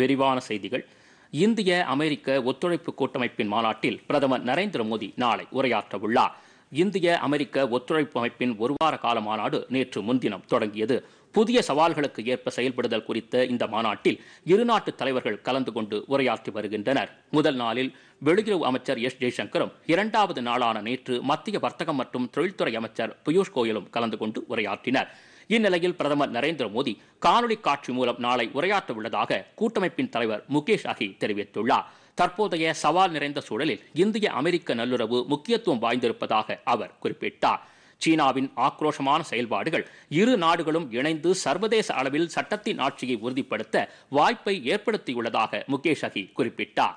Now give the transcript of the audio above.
விரிவான செய்திகள் இந்திய அமெரிக்க ஒத்துழைப்பு கூட்டமைப்பின் மாநாட்டில் பிரதமர் நரேந்திர மோடி நாளை உரையாற்ற உள்ளார் இந்திய அமெரிக்க ஒத்துழைப்பு அமைப்பின் ஒருவார கால மாநாடு நேற்று முன்தினம் தொடங்கியது புதிய சவால்களுக்கு ஏற்ப செயல்படுதல் குறித்த இந்த மாநாட்டில் இருநாட்டு தலைவர்கள் கலந்து கொண்டு உரையாற்றி வருகின்றனர் முதல் நாளில் வெளியுறவு அமைச்சர் எஸ் ஜெய்சங்கரும் இரண்டாவது நாளான நேற்று மத்திய வர்த்தகம் மற்றும் தொழில்துறை அமைச்சர் பியூஷ் கோயலும் கலந்து கொண்டு உரையாற்றினர் இந்நிலையில் பிரதமர் நரேந்திர மோடி காணொலி காட்சி மூலம் நாளை உரையாற்ற உள்ளதாக கூட்டமைப்பின் தலைவர் முகேஷ் அகி தெரிவித்துள்ளார் தற்போதைய சவால் நிறைந்த சூழலில் இந்திய அமெரிக்க நல்லுறவு முக்கியத்துவம் வாய்ந்திருப்பதாக அவர் குறிப்பிட்டார் சீனாவின் ஆக்ரோஷமான செயல்பாடுகள் இரு நாடுகளும் இணைந்து சர்வதேச அளவில் சட்டத்தின் ஆட்சியை உறுதிப்படுத்த வாய்ப்பை ஏற்படுத்தியுள்ளதாக முகேஷ் அகி குறிப்பிட்டார்